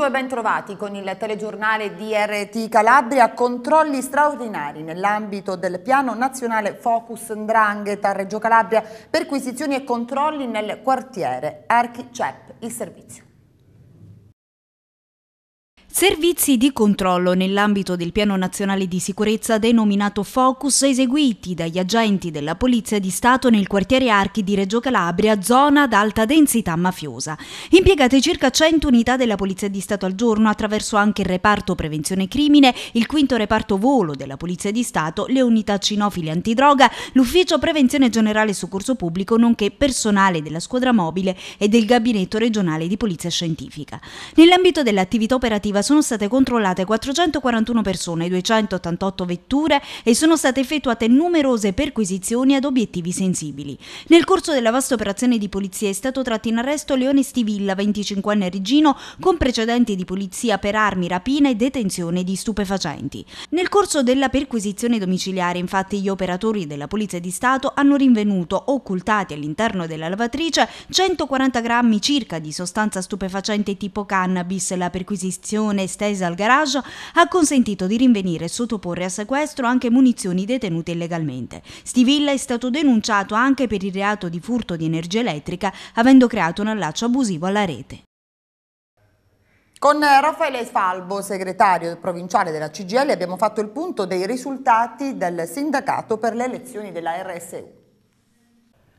pomeriggio e ben trovati con il telegiornale DRT Calabria. Controlli straordinari nell'ambito del piano nazionale Focus Ndrangheta Reggio Calabria, perquisizioni e controlli nel quartiere Archi CEP, il servizio. Servizi di controllo nell'ambito del Piano Nazionale di Sicurezza denominato Focus eseguiti dagli agenti della Polizia di Stato nel quartiere Archi di Reggio Calabria, zona ad alta densità mafiosa. Impiegate circa 100 unità della Polizia di Stato al giorno attraverso anche il reparto prevenzione crimine, il quinto reparto volo della Polizia di Stato, le unità cinofili antidroga, l'ufficio prevenzione generale soccorso pubblico, nonché personale della squadra mobile e del gabinetto regionale di polizia scientifica. Nell'ambito dell'attività operativa targa sono state controllate 441 persone, 288 vetture e sono state effettuate numerose perquisizioni ad obiettivi sensibili. Nel corso della vasta operazione di polizia è stato tratto in arresto Leone Stivilla, 25enne regino, con precedenti di polizia per armi, rapina e detenzione di stupefacenti. Nel corso della perquisizione domiciliare, infatti, gli operatori della Polizia di Stato hanno rinvenuto, occultati all'interno della lavatrice, 140 grammi circa di sostanza stupefacente tipo cannabis. La perquisizione riunione estesa al garage ha consentito di rinvenire e sottoporre a sequestro anche munizioni detenute illegalmente. Stivilla è stato denunciato anche per il reato di furto di energia elettrica, avendo creato un allaccio abusivo alla rete. Con eh, Raffaele Falbo, segretario provinciale della CGL, abbiamo fatto il punto dei risultati del sindacato per le elezioni della RSU.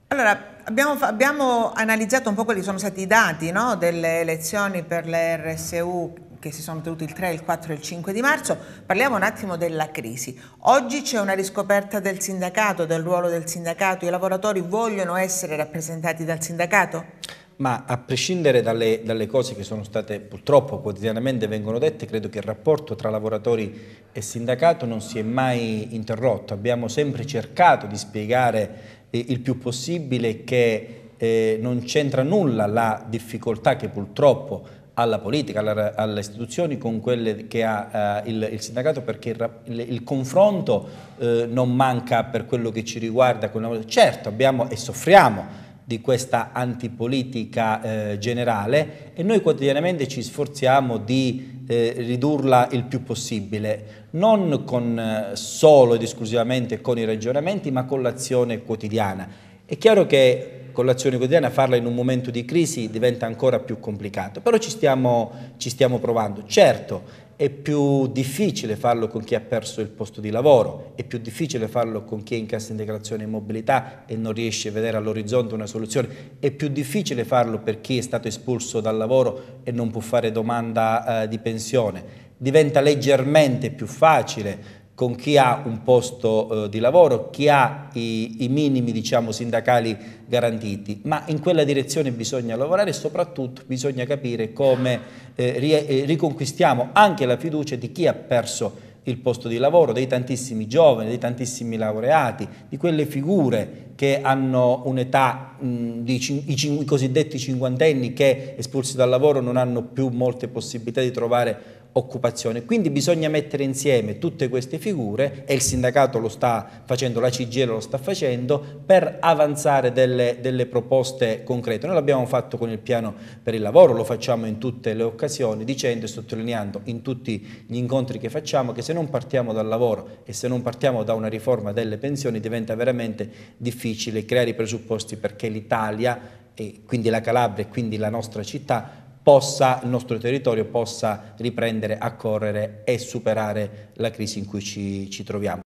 Allora, abbiamo, abbiamo analizzato un po' quelli sono stati i dati no, delle elezioni per le RSU che si sono tenuti il 3, il 4 e il 5 di marzo, parliamo un attimo della crisi. Oggi c'è una riscoperta del sindacato, del ruolo del sindacato, i lavoratori vogliono essere rappresentati dal sindacato? ma a prescindere dalle, dalle, cose che sono state purtroppo quotidianamente vengono dette, credo che il rapporto tra lavoratori e sindacato non si è mai interrotto. Abbiamo sempre cercato di spiegare eh, il più possibile che eh, non c'entra nulla la difficoltà che purtroppo alla politica, alla, alle istituzioni con quelle che ha eh, il, il, sindacato perché il, il, il confronto eh, non manca per quello che ci riguarda. Certo abbiamo e soffriamo di questa antipolitica eh, generale e noi quotidianamente ci sforziamo di eh, ridurla il più possibile, non con, eh, solo ed esclusivamente con i ragionamenti ma con l'azione quotidiana. È chiaro che l'azione quotidiana, farla in un momento di crisi diventa ancora più complicato, però ci stiamo, ci stiamo provando. Certo, è più difficile farlo con chi ha perso il posto di lavoro, è più difficile farlo con chi è in cassa integrazione e mobilità e non riesce a vedere all'orizzonte una soluzione, è più difficile farlo per chi è stato espulso dal lavoro e non può fare domanda eh, di pensione. Diventa leggermente più facile con chi ha un posto eh, di lavoro, chi ha i, i minimi diciamo, sindacali garantiti, ma in quella direzione bisogna lavorare e soprattutto bisogna capire come eh, ri eh, riconquistiamo anche la fiducia di chi ha perso il posto di lavoro, dei tantissimi giovani, dei tantissimi laureati, di quelle figure che hanno un'età, i, cosiddetti cinquantenni che espulsi dal lavoro non hanno più molte possibilità di trovare occupazione. Quindi bisogna mettere insieme tutte queste figure e il sindacato lo sta facendo, la CGL lo sta facendo per avanzare delle, delle proposte concrete. Noi l'abbiamo fatto con il piano per il lavoro, lo facciamo in tutte le occasioni dicendo e sottolineando in tutti gli incontri che facciamo che se non partiamo dal lavoro e se non partiamo da una riforma delle pensioni diventa veramente difficile creare i presupposti perché l'Italia e quindi la Calabria e quindi la nostra città possa, il nostro territorio possa riprendere a correre e superare la crisi in cui ci, ci troviamo.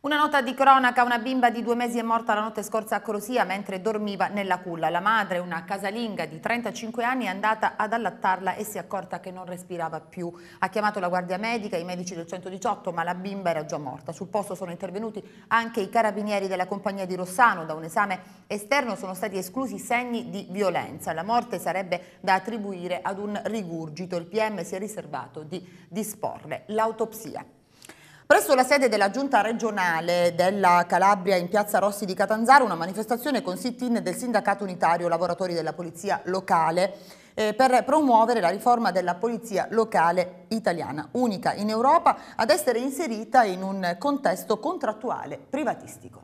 Una nota di cronaca, una bimba di due mesi è morta la notte scorsa a Corosia mentre dormiva nella culla. La madre, una casalinga di 35 anni, è andata ad allattarla e si è accorta che non respirava più. Ha chiamato la guardia medica, i medici del 118, ma la bimba era già morta. Sul posto sono intervenuti anche i carabinieri della compagnia di Rossano. Da un esame esterno sono stati esclusi segni di violenza. La morte sarebbe da attribuire ad un rigurgito. Il PM si è riservato di disporre l'autopsia. Presso la sede della giunta regionale della Calabria in piazza Rossi di Catanzaro una manifestazione con sit-in del sindacato unitario lavoratori della polizia locale eh, per promuovere la riforma della polizia locale italiana, unica in Europa ad essere inserita in un contesto contrattuale privatistico.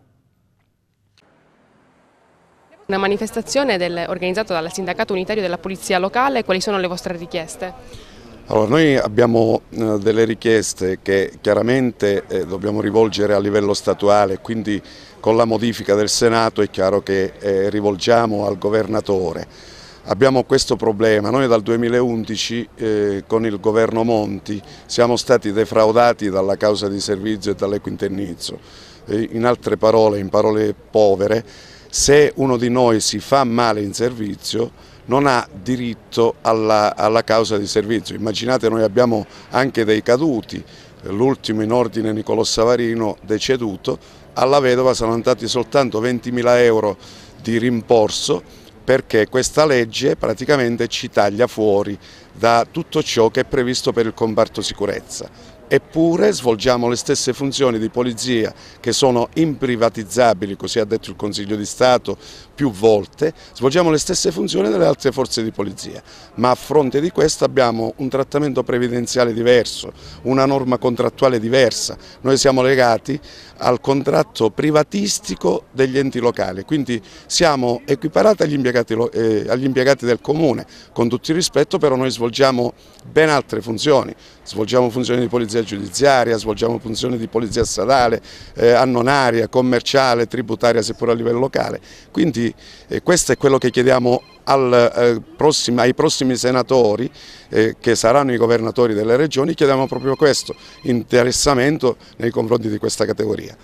Una manifestazione del, organizzata dal Sindacato Unitario della Polizia Locale, quali sono le vostre richieste? Allora, noi abbiamo eh, delle richieste che chiaramente eh, dobbiamo rivolgere a livello statuale, quindi con la modifica del Senato è chiaro che eh, rivolgiamo al Governatore. Abbiamo questo problema, noi dal 2011 eh, con il governo Monti siamo stati defraudati dalla causa di servizio e dall'equinternizzo, in altre parole, in parole povere, se uno di noi si fa male in servizio non ha diritto alla, alla causa di servizio. Immaginate noi abbiamo anche dei caduti, l'ultimo in ordine Nicolò Savarino deceduto, alla vedova sono andati soltanto 20.000 euro di rimborso perché questa legge praticamente ci taglia fuori da tutto ciò che è previsto per il comparto sicurezza. Eppure svolgiamo le stesse funzioni di polizia che sono imprivatizzabili, così ha detto il Consiglio di Stato, più volte, svolgiamo le stesse funzioni delle altre forze di polizia, ma a fronte di questo abbiamo un trattamento previdenziale diverso, una norma contrattuale diversa, noi siamo legati al contratto privatistico degli enti locali, quindi siamo equiparati agli impiegati, eh, agli impiegati del comune, con tutto il rispetto però noi svolgiamo ben altre funzioni, svolgiamo funzioni di polizia giudiziaria, svolgiamo funzioni di polizia stradale, eh, annonaria, commerciale, tributaria seppur a livello locale, quindi quindi eh, questo è quello che chiediamo al, eh, prossima, ai prossimi senatori eh, che saranno i governatori delle regioni, chiediamo proprio questo, interessamento nei confronti di questa categoria.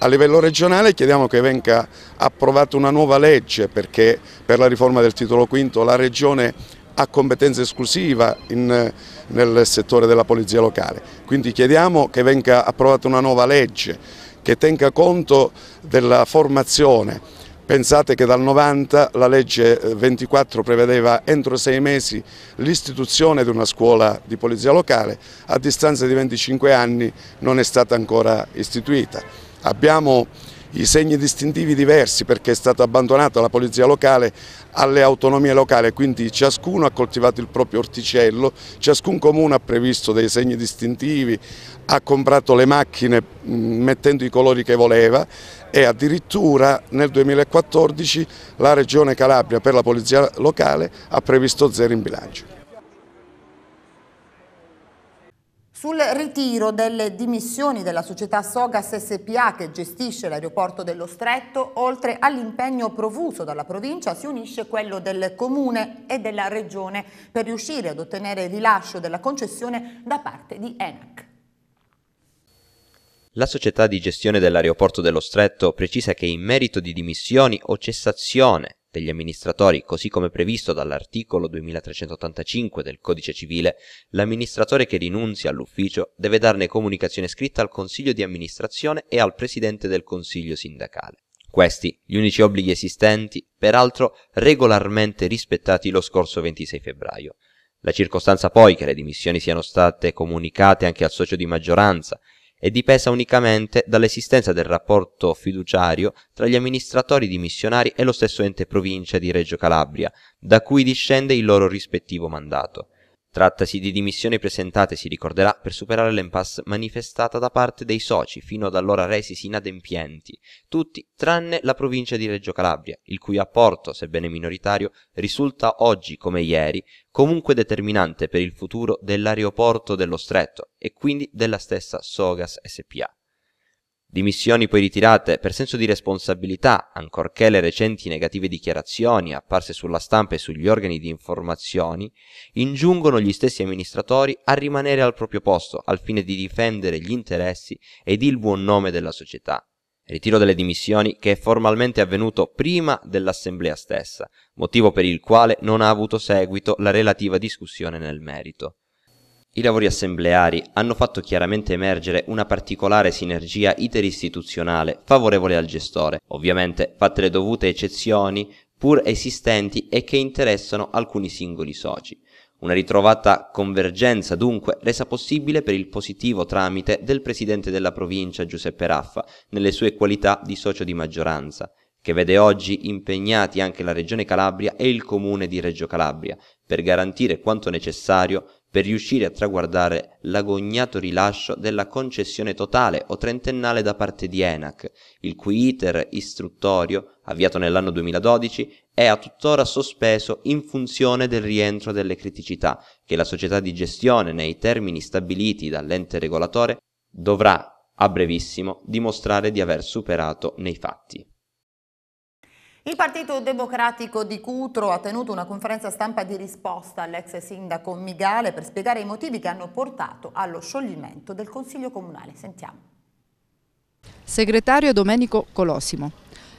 A livello regionale chiediamo che venga approvata una nuova legge perché per la riforma del titolo quinto la regione ha competenza esclusiva in, nel settore della polizia locale, quindi chiediamo che venga approvata una nuova legge che tenga conto della formazione Pensate che dal 90 la legge 24 eh, prevedeva entro sei mesi l'istituzione di una scuola di polizia locale, a distanza di 25 anni non è stata ancora istituita. Abbiamo i segni distintivi diversi perché è stata abbandonata la polizia locale alle autonomie locali, quindi ciascuno ha coltivato il proprio orticello, ciascun comune ha previsto dei segni distintivi, ha comprato le macchine mettendo i colori che voleva e addirittura nel 2014 la Regione Calabria per la Polizia Locale ha previsto zero in bilancio. Sul ritiro delle dimissioni della società Sogas SPA che gestisce l'aeroporto dello Stretto, oltre all'impegno profuso dalla provincia, si unisce quello del comune e della regione per riuscire ad ottenere il rilascio della concessione da parte di ENAC. La società di gestione dell'aeroporto dello Stretto precisa che in merito di dimissioni o cessazione degli amministratori, così come previsto dall'articolo 2385 del Codice Civile, l'amministratore che rinunzia all'ufficio deve darne comunicazione scritta al Consiglio di amministrazione e al Presidente del Consiglio sindacale. Questi, gli unici obblighi esistenti, peraltro regolarmente rispettati lo scorso 26 febbraio. La circostanza poi che le dimissioni siano state comunicate anche al socio di maggioranza e dipesa unicamente dall'esistenza del rapporto fiduciario tra gli amministratori dimissionari e lo stesso ente Provincia di Reggio Calabria, da cui discende il loro rispettivo mandato. Trattasi di dimissioni presentate, si ricorderà, per superare l'impasse manifestata da parte dei soci fino ad allora resisi inadempienti, tutti tranne la provincia di Reggio Calabria, il cui apporto, sebbene minoritario, risulta oggi come ieri comunque determinante per il futuro dell'aeroporto dello Stretto e quindi della stessa Sogas SPA. Dimissioni poi ritirate per senso di responsabilità, ancorché le recenti negative dichiarazioni apparse sulla stampa e sugli organi di informazioni ingiungono gli stessi amministratori a rimanere al proprio posto al fine di difendere gli interessi ed il buon nome della società. Ritiro delle dimissioni che è formalmente avvenuto prima dell'assemblea stessa, motivo per il quale non ha avuto seguito la relativa discussione nel merito. I lavori assembleari hanno fatto chiaramente emergere una particolare sinergia interistituzionale favorevole al gestore, ovviamente fatte le dovute eccezioni pur esistenti e che interessano alcuni singoli soci. Una ritrovata convergenza dunque resa possibile per il positivo tramite del presidente della provincia Giuseppe Raffa nelle sue qualità di socio di maggioranza, che vede oggi impegnati anche la Regione Calabria e il Comune di Reggio Calabria per garantire quanto necessario per riuscire a traguardare l'agognato rilascio della concessione totale o trentennale da parte di ENAC, il cui iter istruttorio, avviato nell'anno 2012, è a tuttora sospeso in funzione del rientro delle criticità che la società di gestione, nei termini stabiliti dall'ente regolatore, dovrà a brevissimo dimostrare di aver superato nei fatti. Il Partito Democratico di Cutro ha tenuto una conferenza stampa di risposta all'ex sindaco Migale per spiegare i motivi che hanno portato allo scioglimento del Consiglio Comunale. Sentiamo. Segretario Domenico Colosimo.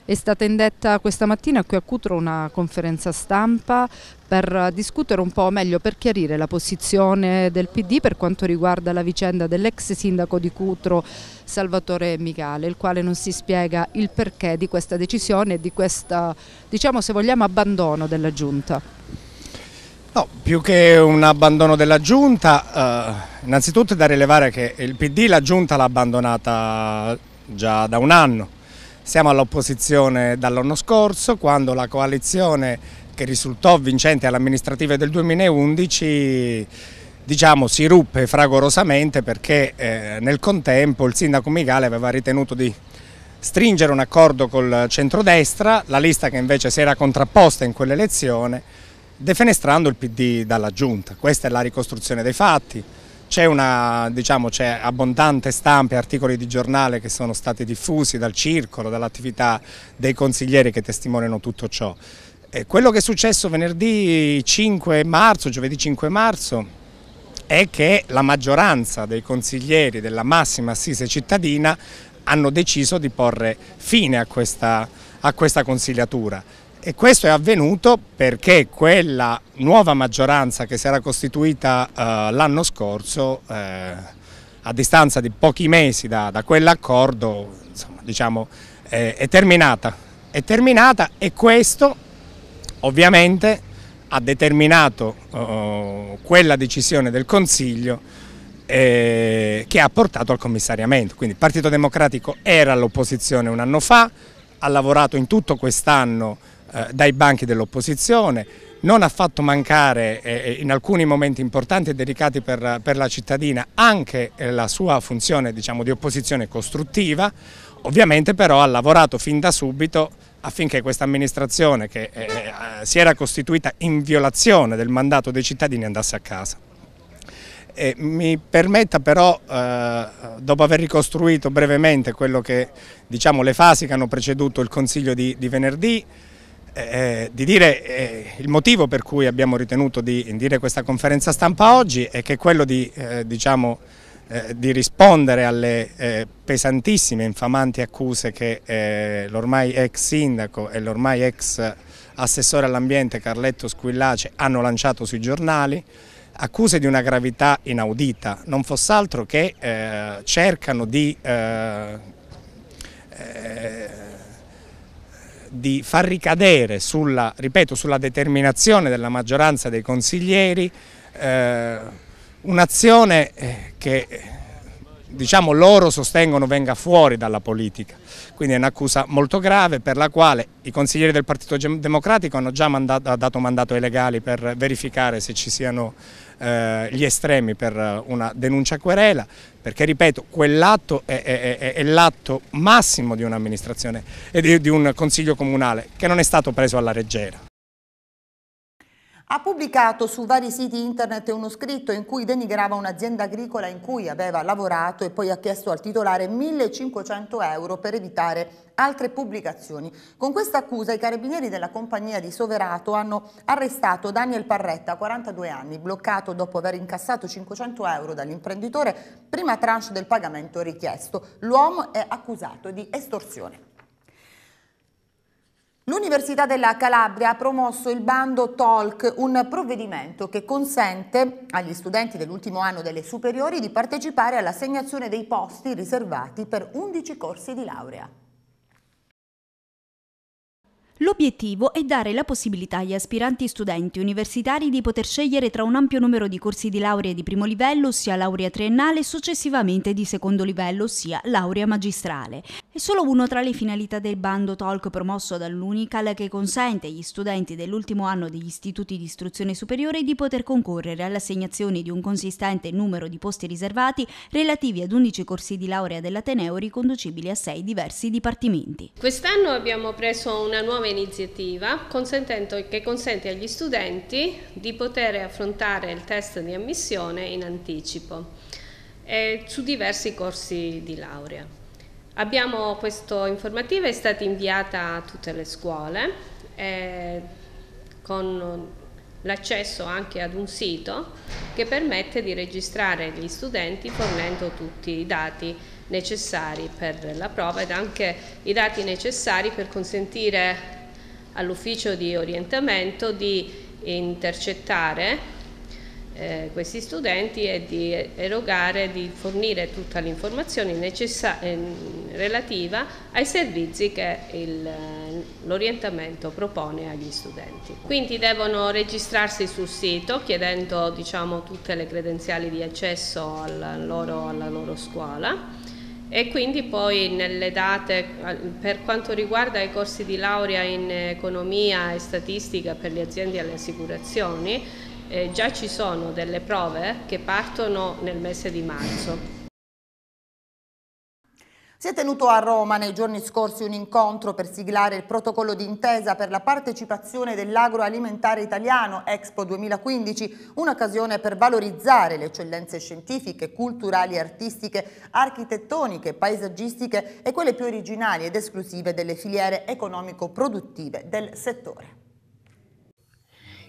È stata indetta questa mattina qui a Cutro una conferenza stampa per discutere un po' meglio, per chiarire la posizione del PD per quanto riguarda la vicenda dell'ex sindaco di Cutro Salvatore Michale, il quale non si spiega il perché di questa decisione e di questo, diciamo se vogliamo, abbandono della Giunta. No, più che un abbandono della Giunta, eh, innanzitutto è da rilevare che il PD la Giunta l'ha abbandonata già da un anno, siamo all'opposizione dall'anno scorso quando la coalizione che risultò vincente all'amministrativa del 2011 diciamo, si ruppe fragorosamente perché eh, nel contempo il sindaco Migale aveva ritenuto di stringere un accordo col centrodestra, la lista che invece si era contrapposta in quell'elezione, defenestrando il PD dalla giunta. Questa è la ricostruzione dei fatti. C'è diciamo, abbondante stampa e articoli di giornale che sono stati diffusi dal circolo, dall'attività dei consiglieri che testimoniano tutto ciò. E eh, quello che è successo venerdì 5 marzo, giovedì 5 marzo, è che la maggioranza dei consiglieri della massima assise cittadina hanno deciso di porre fine a questa, a questa consigliatura. E questo è avvenuto perché quella nuova maggioranza che si era costituita eh, l'anno scorso, eh, a distanza di pochi mesi da, da quell'accordo, diciamo, eh, è terminata. È terminata e questo ovviamente ha determinato eh, quella decisione del Consiglio eh, che ha portato al commissariamento. Quindi il Partito Democratico era all'opposizione un anno fa, ha lavorato in tutto quest'anno eh, dai banchi dell'opposizione, non ha fatto mancare eh, eh, in alcuni momenti importanti e delicati per, la cittadina anche la sua funzione diciamo, di opposizione costruttiva, ovviamente però ha lavorato fin da subito affinché questa amministrazione che si era costituita in violazione del mandato dei cittadini andasse a casa. E mi permetta però, dopo aver ricostruito brevemente quello che, diciamo, le fasi che hanno preceduto il Consiglio di, di venerdì, eh, eh, di dire eh, il motivo per cui abbiamo ritenuto di indire questa conferenza stampa oggi è che è quello di, eh, diciamo, eh, di rispondere alle eh, pesantissime, infamanti accuse che l'ormai ex sindaco e l'ormai ex assessore all'ambiente Carletto Squillace hanno lanciato sui giornali, accuse di una gravità inaudita, non fosse altro che cercano di di far ricadere sulla, ripeto, sulla determinazione della maggioranza dei consiglieri eh, un'azione eh, che diciamo, loro sostengono venga fuori dalla politica. Quindi è un'accusa molto grave per la quale i consiglieri del Partito Democratico hanno già mandato, dato mandato ai legali per verificare se ci siano eh, gli estremi per eh, una denuncia querela, perché ripeto, quell'atto è, è, è, è l'atto massimo di un'amministrazione e di, di un consiglio comunale che non è stato preso alla reggera ha pubblicato su vari siti internet uno scritto in cui denigrava un'azienda agricola in cui aveva lavorato e poi ha chiesto al titolare 1500 euro per evitare altre pubblicazioni. Con questa accusa i carabinieri della compagnia di Soverato hanno arrestato Daniel Parretta, 42 anni, bloccato dopo aver incassato 500 euro dall'imprenditore, prima tranche del pagamento richiesto. L'uomo è accusato di estorsione. L'Università della Calabria ha promosso il bando TOLC, un provvedimento che consente agli studenti dell'ultimo anno delle superiori di partecipare all'assegnazione dei posti riservati per 11 corsi di laurea. L'obiettivo è dare la possibilità agli aspiranti studenti universitari di poter scegliere tra un ampio numero di corsi di laurea di primo livello, ossia laurea triennale, e successivamente di secondo livello, ossia laurea magistrale. È solo uno tra le finalità del bando TOLC promosso dall'Unical che consente agli studenti dell'ultimo anno degli istituti di istruzione superiore di poter concorrere all'assegnazione di un consistente numero di posti riservati relativi ad 11 corsi di laurea dell'Ateneo riconducibili a 6 diversi dipartimenti. Quest'anno abbiamo preso una nuova iniziativa che consente agli studenti di poter affrontare il test di ammissione in anticipo eh, su diversi corsi di laurea. Abbiamo questa informativa, è stata inviata a tutte le scuole eh, con l'accesso anche ad un sito che permette di registrare gli studenti fornendo tutti i dati necessari per la prova ed anche i dati necessari per consentire all'ufficio di orientamento di intercettare eh, questi studenti e di erogare, di fornire tutta l'informazione eh, relativa ai servizi che l'orientamento propone agli studenti. Quindi devono registrarsi sul sito chiedendo diciamo, tutte le credenziali di accesso alla loro, alla loro scuola e quindi poi nelle date, per quanto riguarda i corsi di laurea in economia e statistica per le aziende e le assicurazioni, eh, già ci sono delle prove che partono nel mese di marzo si è tenuto a Roma nei giorni scorsi un incontro per siglare il protocollo d'intesa per la partecipazione dell'agroalimentare italiano Expo 2015, un'occasione per valorizzare le eccellenze scientifiche, culturali, artistiche, architettoniche, paesaggistiche e quelle più originali ed esclusive delle filiere economico-produttive del settore.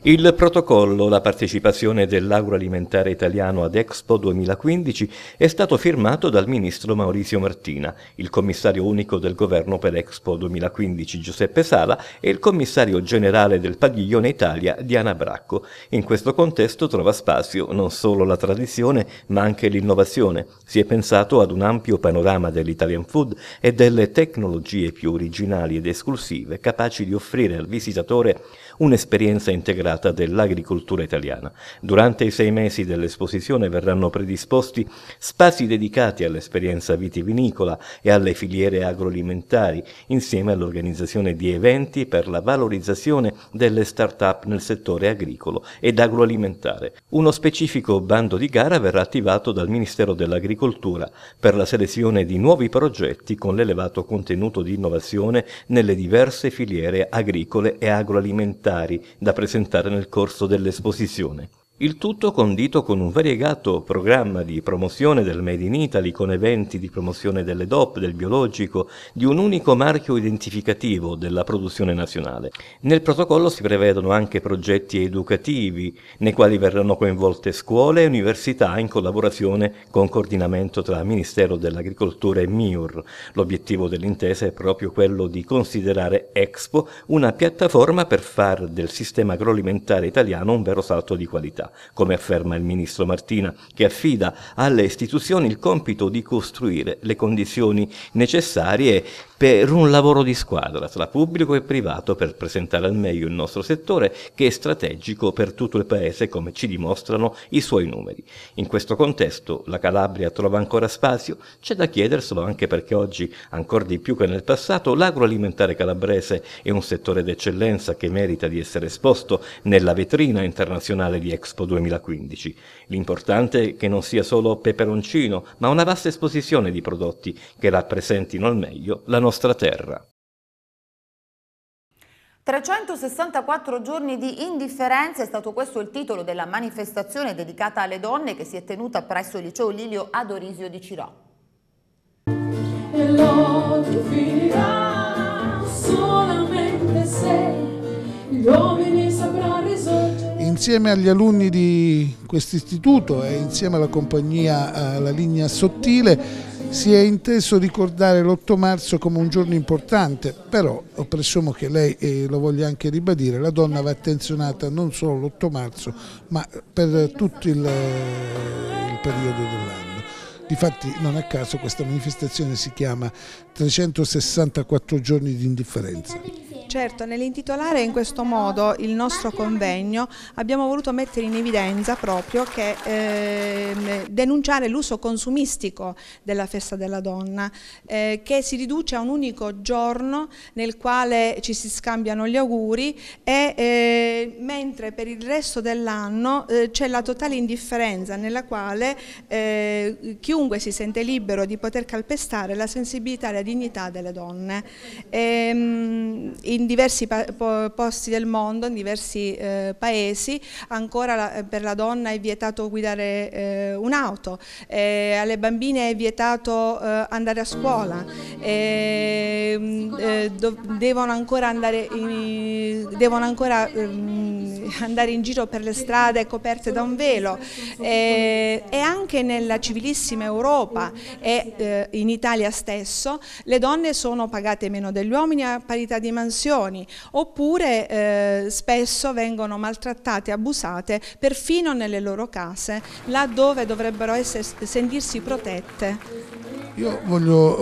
Il protocollo, la partecipazione dell'agroalimentare italiano ad Expo 2015, è stato firmato dal ministro Maurizio Martina, il commissario unico del governo per Expo 2015 Giuseppe Sala e il commissario generale del Padiglione Italia Diana Bracco. In questo contesto trova spazio non solo la tradizione ma anche l'innovazione. Si è pensato ad un ampio panorama dell'Italian food e delle tecnologie più originali ed esclusive capaci di offrire al visitatore un'esperienza integrata considerata dell'agricoltura italiana. Durante i sei mesi dell'esposizione verranno predisposti spazi dedicati all'esperienza vitivinicola e alle filiere agroalimentari, insieme all'organizzazione di eventi per la valorizzazione delle start-up nel settore agricolo ed agroalimentare. Uno specifico bando di gara verrà attivato dal Ministero dell'Agricoltura per la selezione di nuovi progetti con l'elevato contenuto di innovazione nelle diverse filiere agricole e agroalimentari da presentare presentare nel corso dell'esposizione. Il tutto condito con un variegato programma di promozione del Made in Italy, con eventi di promozione delle DOP, del biologico, di un unico marchio identificativo della produzione nazionale. Nel protocollo si prevedono anche progetti educativi, nei quali verranno coinvolte scuole e università in collaborazione con coordinamento tra Ministero dell'Agricoltura e MIUR. L'obiettivo dell'intesa è proprio quello di considerare Expo una piattaforma per far del sistema agroalimentare italiano un vero salto di qualità come afferma il ministro Martina, che affida alle istituzioni il compito di costruire le condizioni necessarie per un lavoro di squadra tra pubblico e privato per presentare al meglio il nostro settore che è strategico per tutto il Paese come ci dimostrano i suoi numeri. In questo contesto la Calabria trova ancora spazio? C'è da chiederselo anche perché oggi, ancora di più che nel passato, l'agroalimentare calabrese è un settore d'eccellenza che merita di essere esposto nella vetrina internazionale di Expo Expo 2015. L'importante è che non sia solo peperoncino, ma una vasta esposizione di prodotti che rappresentino al meglio la nostra terra. 364 giorni di indifferenza è stato questo il titolo della manifestazione dedicata alle donne che si è tenuta presso il liceo Lilio ad Orisio di Cirò. E l'odio finirà solamente se gli uomini sapranno insieme agli alunni di questo istituto e insieme alla compagnia eh, La Linea Sottile si è inteso ricordare l'8 marzo come un giorno importante, però presumo che lei eh, lo voglia anche ribadire, la donna va attenzionata non solo l'8 marzo ma per tutto il, eh, il periodo dell'anno. Difatti non a caso questa manifestazione si chiama 364 giorni di indifferenza. Certo, nell'intitolare in questo modo il nostro convegno abbiamo voluto mettere in evidenza proprio che eh, denunciare l'uso consumistico della festa della donna eh, che si riduce a un unico giorno nel quale ci si scambiano gli auguri e eh, mentre per il resto dell'anno eh, c'è la totale indifferenza nella quale eh, chiunque si sente libero di poter calpestare la sensibilità e la dignità delle donne. E, ehm, in diversi posti del mondo, in diversi eh, paesi, ancora la, per la donna è vietato guidare eh, un'auto, eh, alle bambine è vietato eh, andare a scuola, ehm, eh, do, devono ancora andare in, devono ancora, ehm, andare in giro per le strade coperte da un velo eh, e anche nella civilissima Europa e in Italia stesso le donne sono pagate meno degli uomini a parità di mansione istituzioni, oppure eh, spesso vengono maltrattate, abusate, perfino nelle loro case, laddove dovrebbero essere, sentirsi protette. Io voglio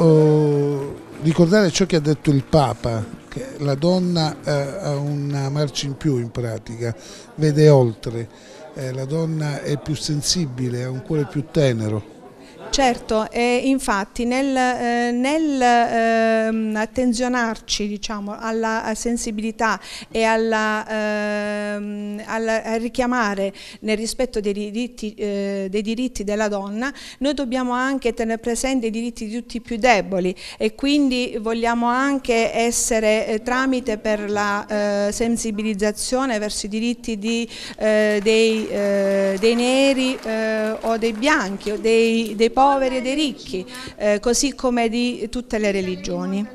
eh, ricordare ciò che ha detto il Papa, che la donna eh, ha una marcia in più in pratica, vede oltre, eh, la donna è più sensibile, ha un cuore più tenero. Certo, eh, infatti nel, eh, nel eh, attenzionarci diciamo, alla sensibilità e alla, ehm, alla, a richiamare nel rispetto dei diritti, eh, dei diritti, della donna, noi dobbiamo anche tenere presente i diritti di tutti i più deboli e quindi vogliamo anche essere eh, tramite per la eh, sensibilizzazione verso i diritti di, dei, dei, neri o dei bianchi o dei, dei poveri poveri e dei ricchi, eh, così come di tutte le religioni.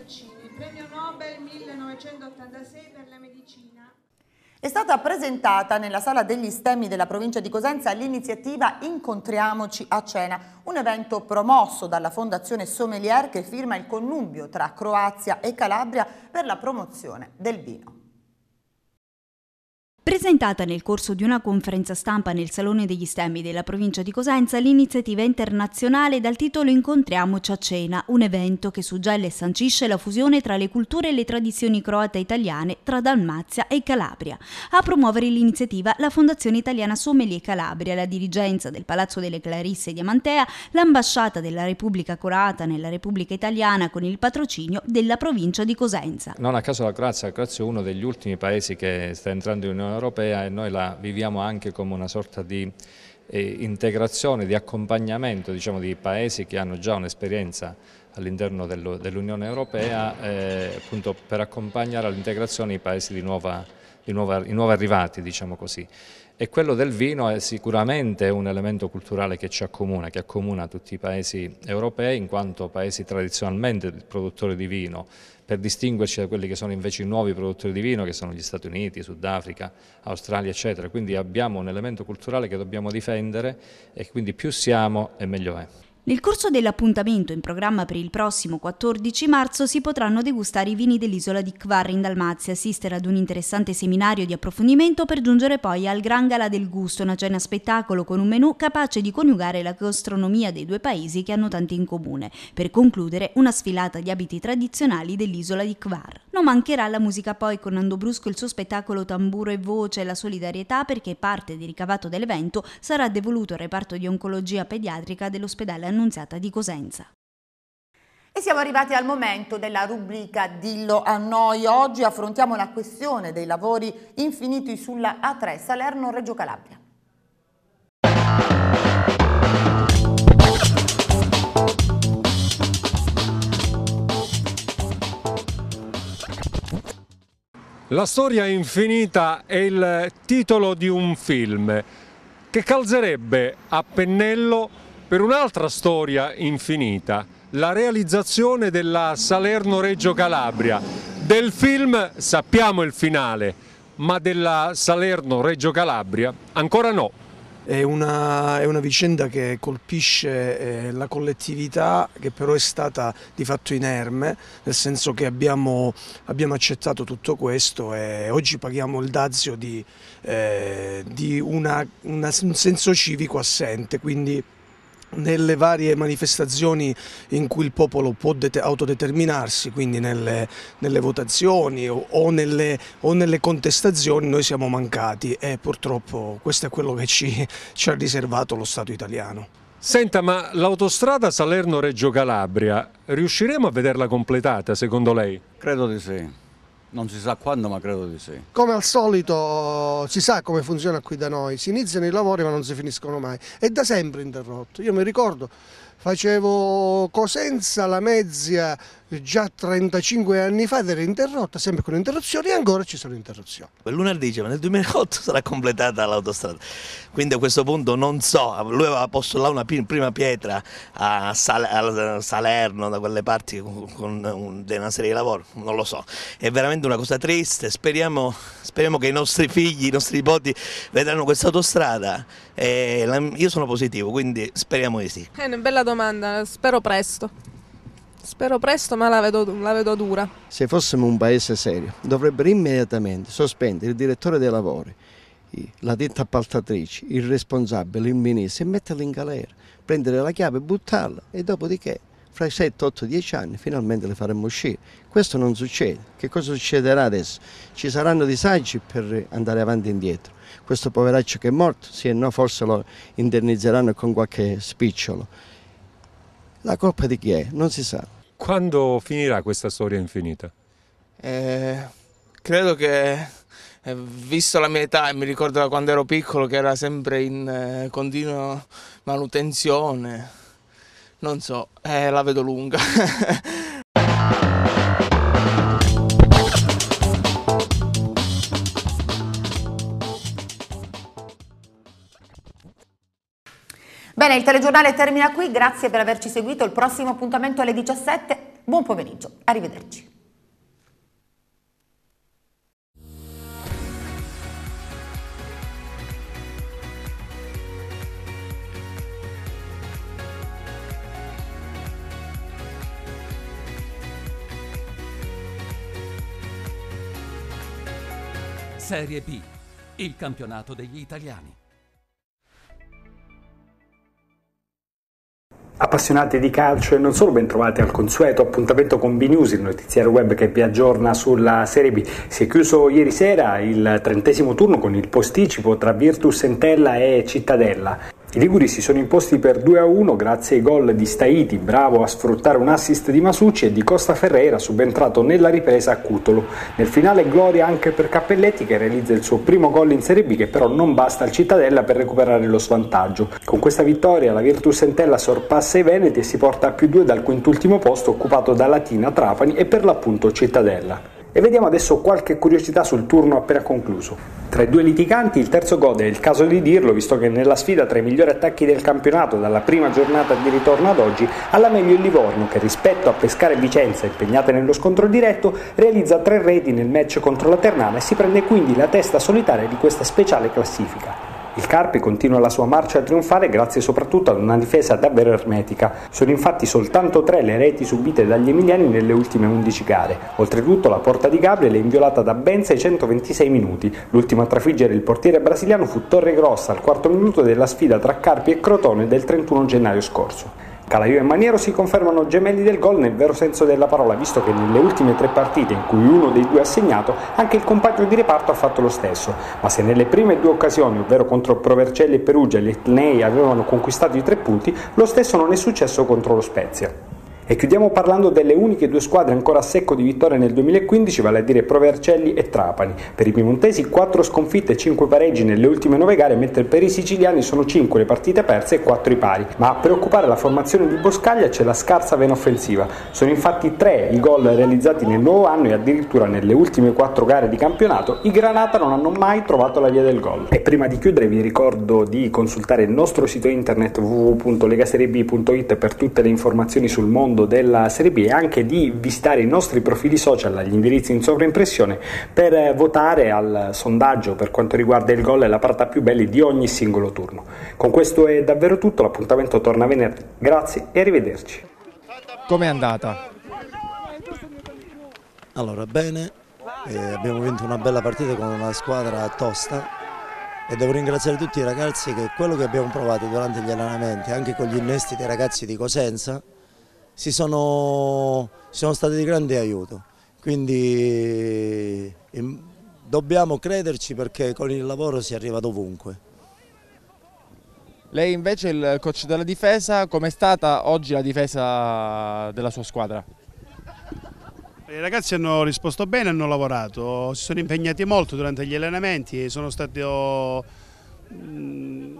È stata presentata nella Sala degli Stemmi della provincia di Cosenza l'iniziativa Incontriamoci a cena, un evento promosso dalla Fondazione Sommelier che firma il connubio tra Croazia e Calabria per la promozione del vino. Presentata nel corso di una conferenza stampa nel Salone degli Stemmi della provincia di Cosenza, l'iniziativa internazionale dal titolo Incontriamoci a cena, un evento che suggella e sancisce la fusione tra le culture e le tradizioni croate italiane tra Dalmazia e Calabria. A promuovere l'iniziativa la Fondazione Italiana Sommelier Calabria, la dirigenza del Palazzo delle Clarisse di Amantea, l'ambasciata della Repubblica Croata nella Repubblica Italiana con il patrocinio della provincia di Cosenza. Non a caso la Croazia, la Croazia è uno degli ultimi paesi che sta entrando in Unione dell'Unione Europea e noi la viviamo anche come una sorta di eh, integrazione, di accompagnamento diciamo, di paesi che hanno già un'esperienza all'interno dell'Unione Europea eh, appunto per accompagnare all'integrazione i paesi di nuova, di nuova, i nuovi arrivati. Diciamo così. E quello del vino è sicuramente un elemento culturale che ci accomuna, che accomuna tutti i paesi europei, in quanto paesi tradizionalmente produttori di vino, per distinguerci da quelli che sono invece i nuovi produttori di vino, che sono gli Stati Uniti, Sudafrica, Australia, eccetera. Quindi abbiamo un elemento culturale che dobbiamo difendere e quindi più siamo e meglio è. Nel corso dell'appuntamento in programma per il prossimo 14 marzo si potranno degustare i vini dell'isola di Kvar in Dalmazia, assistere ad un interessante seminario di approfondimento per giungere poi al Gran Gala del Gusto, una cena spettacolo con un menù capace di coniugare la gastronomia dei due paesi che hanno tanto in comune. Per concludere, una sfilata di abiti tradizionali dell'isola di Kvar. Non mancherà la musica poi con Nando Brusco il suo spettacolo Tamburo e Voce e la solidarietà perché parte del ricavato dell'evento sarà devoluto al reparto di oncologia pediatrica dell'ospedale annunziata di Cosenza. E siamo arrivati al momento della rubrica Dillo a noi. Oggi affrontiamo la questione dei lavori infiniti sulla A3 Salerno-Reggio Calabria. La storia infinita è il titolo di un film che calzerebbe a pennello per un'altra storia infinita, la realizzazione della Salerno-Reggio Calabria. Del film sappiamo il finale, ma della Salerno-Reggio Calabria ancora no. È una, è una, vicenda che colpisce eh, la collettività che però è stata di fatto inerme, nel senso che abbiamo, abbiamo accettato tutto questo e oggi paghiamo il dazio di, eh, di una, una, un senso civico assente, quindi nelle varie manifestazioni in cui il popolo può autodeterminarsi, quindi nelle, nelle votazioni o, o, nelle, o, nelle, contestazioni, noi siamo mancati e purtroppo questo è quello che ci, ci ha riservato lo Stato italiano. Senta, ma l'autostrada Salerno-Reggio Calabria riusciremo a vederla completata secondo lei? Credo di sì. Non si sa quando, ma credo di sì. Come al solito si sa come funziona qui da noi, si iniziano i lavori ma non si finiscono mai. È da sempre interrotto. Io mi ricordo, facevo Cosenza, la Mezzia, già 35 anni fa ed era interrotta, sempre con interruzioni e ancora ci sono interruzioni. Lunardi cioè, diceva nel 2008 sarà completata l'autostrada, quindi a questo punto non so, lui aveva posto là una prima pietra a, Salerno, da quelle parti con una serie di lavori, non lo so, è veramente una cosa triste, speriamo, speriamo che i nostri figli, i nostri nipoti vedranno questa autostrada, io sono positivo, quindi speriamo di sì. È eh, una bella domanda, spero presto. Spero presto, ma la vedo, la vedo, dura. Se fossimo un paese serio, dovrebbero immediatamente sospendere il direttore dei lavori, la ditta appaltatrice, il responsabile, il ministro e metterli in galera, prendere la chiave e buttarla e dopodiché fra 7, 8, 10 anni finalmente le faremo uscire. Questo non succede. Che cosa succederà adesso? Ci saranno disagi per andare avanti e indietro. Questo poveraccio che è morto, sì e no, forse lo indennizzeranno con qualche spicciolo la colpa di chi è? Non si sa. Quando finirà questa storia infinita? Eh, credo che, eh, visto la mia età, e mi ricordo da quando ero piccolo che era sempre in eh, continua manutenzione, non so, eh, la vedo lunga. Bene, il telegiornale termina qui, grazie per averci seguito, il prossimo appuntamento alle 17, buon pomeriggio, arrivederci. Serie B, il campionato degli italiani. Appassionati di calcio e non solo, ben trovati al consueto appuntamento con BNews, il notiziario web che vi aggiorna sulla Serie B. Si è chiuso ieri sera il trentesimo turno con il posticipo tra Virtus Entella e Cittadella. I Liguri si sono imposti per 2-1 grazie ai gol di Staiti, bravo a sfruttare un assist di Masucci e di Costa Ferreira, subentrato nella ripresa a Cutolo. Nel finale gloria anche per Cappelletti che realizza il suo primo gol in Serie B che però non basta al Cittadella per recuperare lo svantaggio. Con questa vittoria la Virtus Entella sorpassa i Veneti e si porta a più 2 dal quintultimo posto occupato da Latina, Trapani e per l'appunto Cittadella. E vediamo adesso qualche curiosità sul turno appena concluso. Tra i due litiganti il terzo gode, è il caso di dirlo, visto che nella sfida tra i migliori attacchi del campionato dalla prima giornata di ritorno ad oggi, alla meglio il Livorno che rispetto a Pescara e Vicenza impegnate nello scontro diretto, realizza tre reti nel match contro la Ternana e si prende quindi la testa solitaria di questa speciale classifica. Il Carpi continua la sua marcia trionfale grazie soprattutto ad una difesa davvero ermetica. Sono infatti soltanto tre le reti subite dagli emiliani nelle ultime 11 gare. Oltretutto la porta di Gabriel è inviolata da ben 626 minuti. L'ultima a trafiggere il portiere brasiliano fu Torre Grossa al quarto minuto della sfida tra Carpi e Crotone del 31 gennaio scorso. Calaiu e Maniero si confermano gemelli del gol nel vero senso della parola, visto che nelle ultime tre partite in cui uno dei due ha segnato, anche il compagno di reparto ha fatto lo stesso. Ma se nelle prime due occasioni, ovvero contro Provercelli e Perugia, gli Etnei avevano conquistato i tre punti, lo stesso non è successo contro lo Spezia. E chiudiamo parlando delle uniche due squadre ancora a secco di vittoria nel 2015, vale a dire Provercelli e Trapani. Per i piemontesi 4 sconfitte e 5 pareggi nelle ultime 9 gare, mentre per i siciliani sono 5 le partite perse e 4 i pari. Ma a preoccupare la formazione di Boscaglia c'è la scarsa vena offensiva. Sono infatti 3 i gol realizzati nel nuovo anno e addirittura nelle ultime 4 gare di campionato i Granata non hanno mai trovato la via del gol. E prima di chiudere vi ricordo di consultare il nostro sito internet www.legaserieb.it per tutte le informazioni sul mondo mondo della Serie B e anche di visitare i nostri profili social, gli indirizzi in sovraimpressione, per eh, votare al sondaggio per quanto riguarda il gol e la parata più belli di ogni singolo turno. Con questo è davvero tutto, l'appuntamento torna venerdì. Grazie e arrivederci. Com'è andata? Allora, bene, eh, abbiamo vinto una bella partita con una squadra tosta e devo ringraziare tutti i ragazzi che quello che abbiamo provato durante gli allenamenti, anche con gli innesti dei ragazzi di Cosenza, si sono, sono stati di grande aiuto. Quindi dobbiamo crederci perché con il lavoro si arriva dovunque. Lei invece è il coach della difesa, com'è stata oggi la difesa della sua squadra? I ragazzi hanno risposto bene, hanno lavorato, si sono impegnati molto durante gli allenamenti e sono stati oh, mm,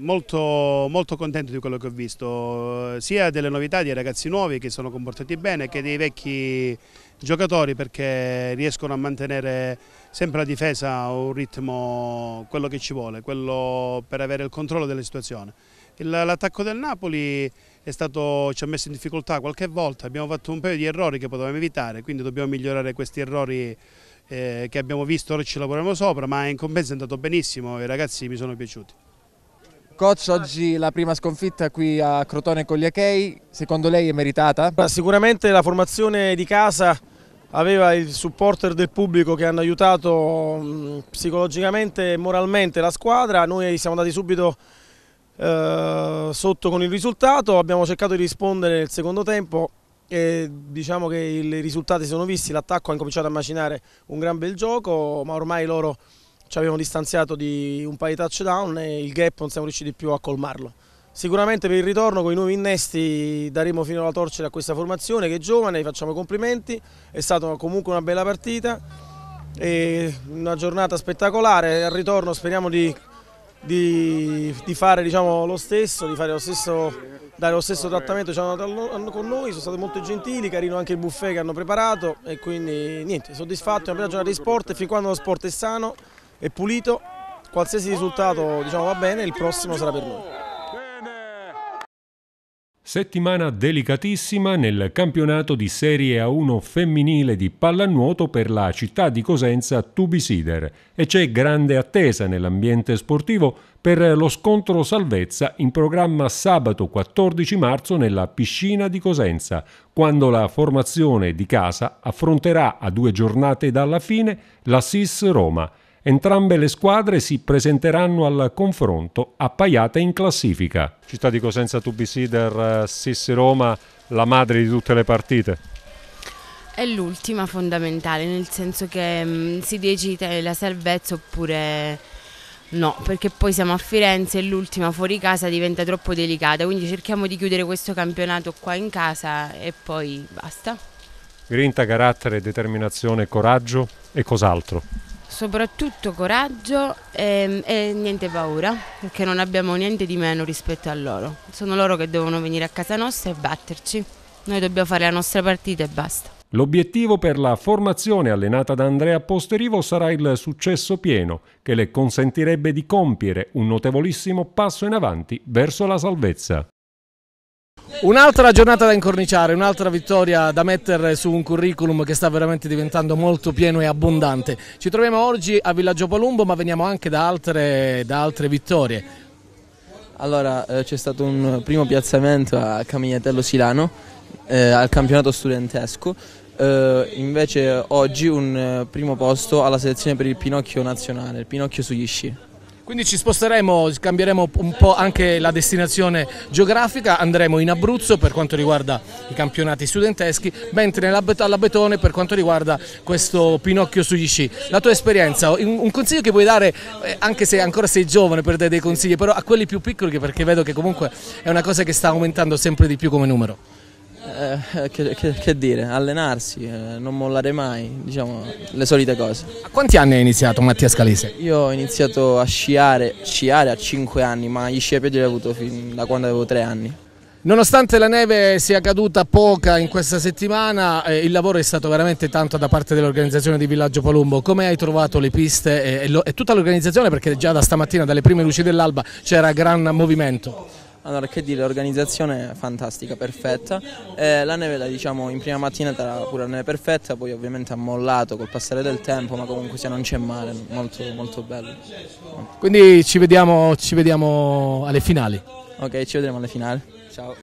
molto, molto contento di quello che ho visto, sia delle novità dei ragazzi nuovi che sono comportati bene che dei vecchi giocatori perché riescono a mantenere sempre la difesa a un ritmo, quello che ci vuole, quello per avere il controllo della situazione. L'attacco del Napoli stato, ci ha messo in difficoltà qualche volta, abbiamo fatto un paio di errori che potevamo evitare, quindi dobbiamo migliorare questi errori eh, che abbiamo visto, ora ci lavoriamo sopra, ma in compenso è andato benissimo, i ragazzi mi sono piaciuti. Coach, oggi la prima sconfitta qui a Crotone con gli Achei, secondo lei è meritata? sicuramente la formazione di casa aveva il supporter del pubblico che hanno aiutato mm, psicologicamente e moralmente la squadra, noi siamo andati subito eh, sotto con il risultato, abbiamo cercato di rispondere nel secondo tempo e diciamo che i risultati sono visti, l'attacco ha incominciato a macinare un gran bel gioco, ma ormai loro ci abbiamo distanziato di un paio di touchdown e il gap non siamo riusciti più a colmarlo. Sicuramente per il ritorno con i nuovi innesti daremo fino alla torcere a questa formazione che è giovane, facciamo complimenti, è stata comunque una bella partita, una giornata spettacolare, al ritorno speriamo di, di, di fare diciamo, lo stesso, di lo stesso, dare lo stesso trattamento che ci diciamo, hanno dato con noi, sono stati molto gentili, carino anche il buffet che hanno preparato e quindi niente, soddisfatto, è una bella giornata di sport e fin quando lo sport è sano è pulito, qualsiasi risultato diciamo, va bene, il prossimo sarà per noi. Settimana delicatissima nel campionato di Serie A1 femminile di pallanuoto per la città di Cosenza Tubisider e c'è grande attesa nell'ambiente sportivo per lo scontro salvezza in programma sabato 14 marzo nella piscina di Cosenza, quando la formazione di casa affronterà a due giornate dalla fine l'Assis Roma Entrambe le squadre si presenteranno al confronto appaiate in classifica. Città di Cosenza to be seeder, Sissi Roma, la madre di tutte le partite. È l'ultima fondamentale, nel senso che mh, mm, si decide la salvezza oppure no, perché poi siamo a Firenze e l'ultima fuori casa diventa troppo delicata, quindi cerchiamo di chiudere questo campionato qua in casa e poi basta. Grinta, carattere, determinazione, coraggio e cos'altro? soprattutto coraggio e, ehm, e, niente paura, perché non abbiamo niente di meno rispetto a loro. Sono loro che devono venire a casa nostra e batterci. Noi dobbiamo fare la nostra partita e basta. L'obiettivo per la formazione allenata da Andrea Posterivo sarà il successo pieno, che le consentirebbe di compiere un notevolissimo passo in avanti verso la salvezza. Un'altra giornata da incorniciare, un'altra vittoria da mettere su un curriculum che sta veramente diventando molto pieno e abbondante. Ci troviamo oggi a Villaggio Palumbo ma veniamo anche da altre, da altre vittorie. Allora eh, c'è stato un primo piazzamento a Camignatello Silano eh, al campionato studentesco, eh, invece oggi un eh, primo posto alla selezione per il Pinocchio nazionale, il Pinocchio sugli sci. Quindi ci sposteremo, cambieremo un po' anche la destinazione geografica, andremo in Abruzzo per quanto riguarda i campionati studenteschi, mentre alla Betone per quanto riguarda questo Pinocchio sugli sci. La tua esperienza, un consiglio che puoi dare, eh, anche se ancora sei giovane per dare dei consigli, però a quelli più piccoli perché vedo che comunque è una cosa che sta aumentando sempre di più come numero. Eh, che, che, che, dire, allenarsi, eh, non mollare mai, diciamo le solite cose. A quanti anni hai iniziato Mattia Scalise? Io ho iniziato a sciare, sciare a 5 anni, ma gli sci a piedi li ho avuto fin da quando avevo 3 anni. Nonostante la neve sia caduta poca in questa settimana, eh, il lavoro è stato veramente tanto da parte dell'organizzazione di Villaggio Palumbo. Come hai trovato le piste e, e, lo, e tutta l'organizzazione? Perché già da stamattina, dalle prime luci dell'alba, c'era gran movimento. Allora, che dire, l'organizzazione è fantastica, perfetta. Eh, la neve, diciamo, in prima mattinata era pure neve perfetta, poi ovviamente ha mollato col passare del tempo, ma comunque se non c'è male, molto, molto bello. Quindi ci vediamo, ci vediamo alle finali. Ok, ci vedremo alle finali. Ciao.